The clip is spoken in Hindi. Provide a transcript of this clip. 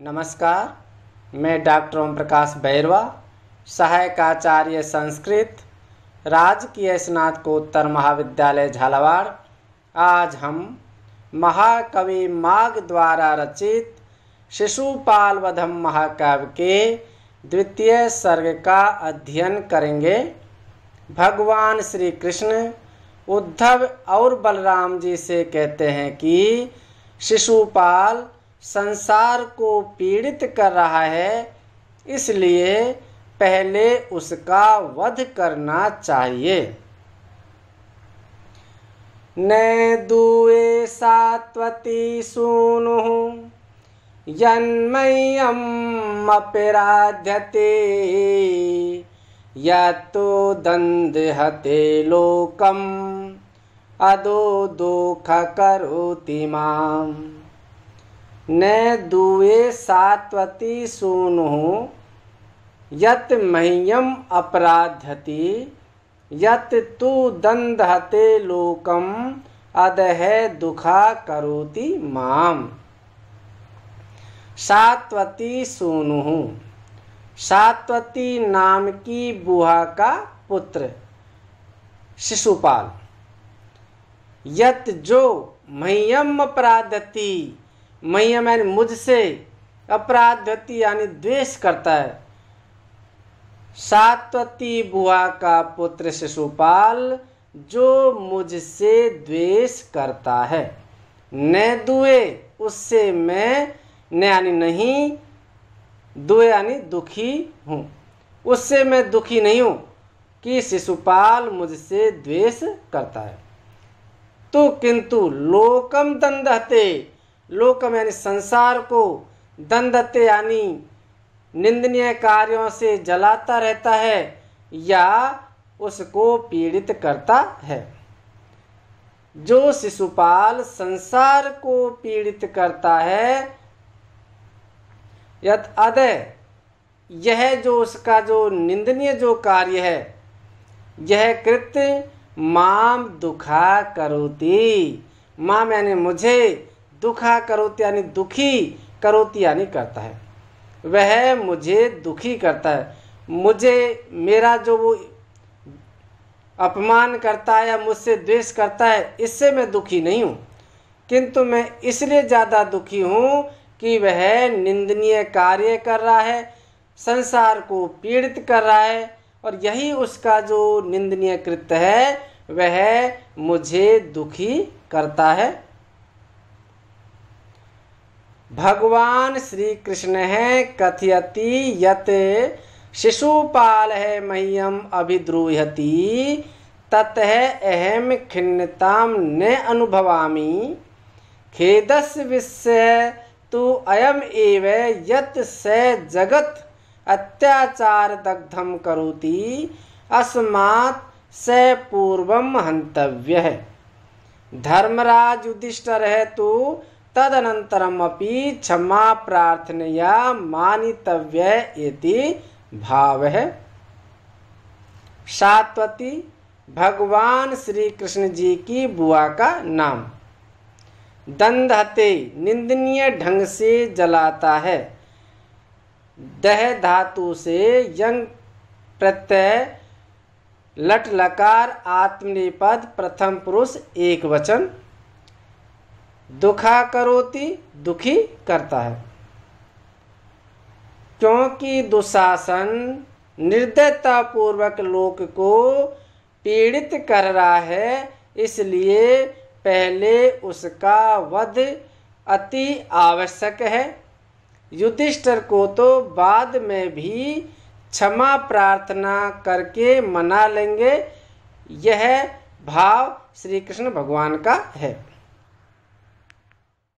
नमस्कार मैं डॉक्टर ओम प्रकाश भैरवा सहायकाचार्य संस्कृत राजकीय स्नातकोत्तर महाविद्यालय झालावाड़ आज हम महाकवि माघ द्वारा रचित शिशुपाल वधम महाकाव्य के द्वितीय सर्ग का अध्ययन करेंगे भगवान श्री कृष्ण उद्धव और बलराम जी से कहते हैं कि शिशुपाल संसार को पीड़ित कर रहा है इसलिए पहले उसका वध करना चाहिए न दुए सात्वती सूनु यन्मय्यमपिराध्यते दंद हते लोकम अदो दुख करोति माम न दुवे सात्वती सूनु यत मह्यम अपराध्यति यत तु दंधते लोकम अदह दुखा करोति माम सात्वती सूनु सात्वती नाम की बुहा का पुत्र शिशुपाल यत जो मह्यम अपराधति मैया मैंने मुझसे अपराध धती यानी द्वेष करता है सातवती बुआ का पुत्र शिशुपाल जो मुझसे द्वेष करता है न दुए उससे मैं न यानी नहीं दुए यानी दुखी हूँ उससे मैं दुखी नहीं हूँ कि शिशुपाल मुझसे द्वेष करता है तो किंतु लोकम दंदहते लोकम यानी संसार को दंदते यानी निंदनीय कार्यों से जलाता रहता है या उसको पीड़ित करता है जो शिशुपाल संसार को पीड़ित करता है यत अदय यह जो उसका जो निंदनीय जो कार्य है यह कृत्य माम दुखा करोती माम यानी मुझे दुखा करोत यानी दुखी करोत यानी करता है वह मुझे दुखी करता है मुझे मेरा जो वो अपमान करता है या मुझसे द्वेष करता है इससे मैं दुखी नहीं हूँ किंतु मैं इसलिए ज़्यादा दुखी हूँ कि वह निंदनीय कार्य कर रहा है संसार को पीड़ित कर रहा है और यही उसका जो निंदनीय कृत्य है वह मुझे दुखी करता है भगवान श्री कृष्ण है कथयति यत शिशुपाल है मह्यम अभिद्रूहति तत है अहम खिन्नताम न अनुभवामी खेदस विषय तो अयम एव यत स जगत अत्याचार दग्धम करोति अस्मात् स पूर्वम हंतव्य है धर्मराज युधिष्ठर है तो तदनन्तरमपि क्षमाप्रार्थनया मानितव्य इति भावः सात्वती भगवान श्री कृष्ण जी की बुआ का नाम दंधते निंदनीय ढंग से जलाता है दह धातु से यंग प्रत्यय लट लकार प्रथम पुरुष एक वचन दुखा करोति दुखी करता है क्योंकि दुशासन निर्दयता पूर्वक लोक को पीड़ित कर रहा है इसलिए पहले उसका वध अति आवश्यक है युधिष्ठर को तो बाद में भी क्षमा प्रार्थना करके मना लेंगे यह भाव श्री कृष्ण भगवान का है